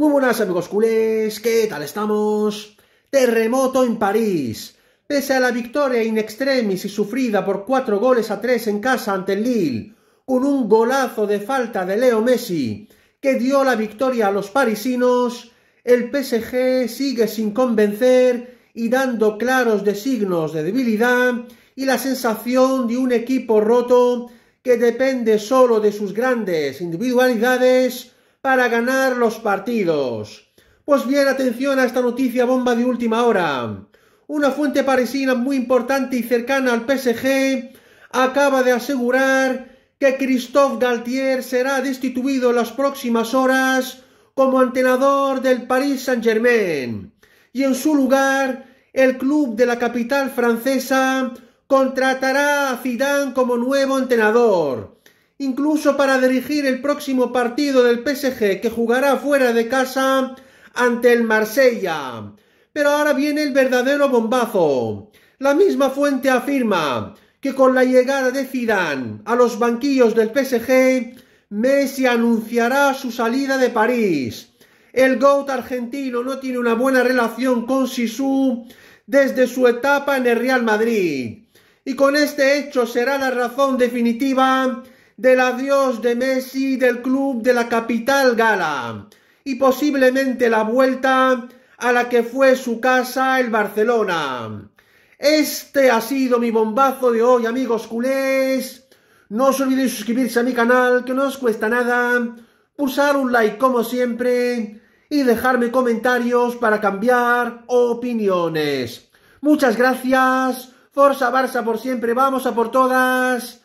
Muy buenas amigos culés, ¿qué tal estamos? Terremoto en París. Pese a la victoria in extremis y sufrida por cuatro goles a tres en casa ante el Lille, con un golazo de falta de Leo Messi que dio la victoria a los parisinos, el PSG sigue sin convencer y dando claros de signos de debilidad y la sensación de un equipo roto que depende solo de sus grandes individualidades para ganar los partidos. Pues bien, atención a esta noticia bomba de última hora. Una fuente parisina muy importante y cercana al PSG acaba de asegurar que Christophe Galtier será destituido en las próximas horas como entrenador del Paris Saint-Germain. Y en su lugar, el club de la capital francesa contratará a Zidane como nuevo entrenador incluso para dirigir el próximo partido del PSG que jugará fuera de casa ante el Marsella. Pero ahora viene el verdadero bombazo. La misma fuente afirma que con la llegada de Zidane a los banquillos del PSG, Messi anunciará su salida de París. El GOAT argentino no tiene una buena relación con Sisu desde su etapa en el Real Madrid. Y con este hecho será la razón definitiva del adiós de Messi del club de la capital gala y posiblemente la vuelta a la que fue su casa el Barcelona. Este ha sido mi bombazo de hoy, amigos culés. No os olvidéis suscribirse a mi canal, que no os cuesta nada, pulsar un like como siempre y dejarme comentarios para cambiar opiniones. Muchas gracias, Forza Barça por siempre, vamos a por todas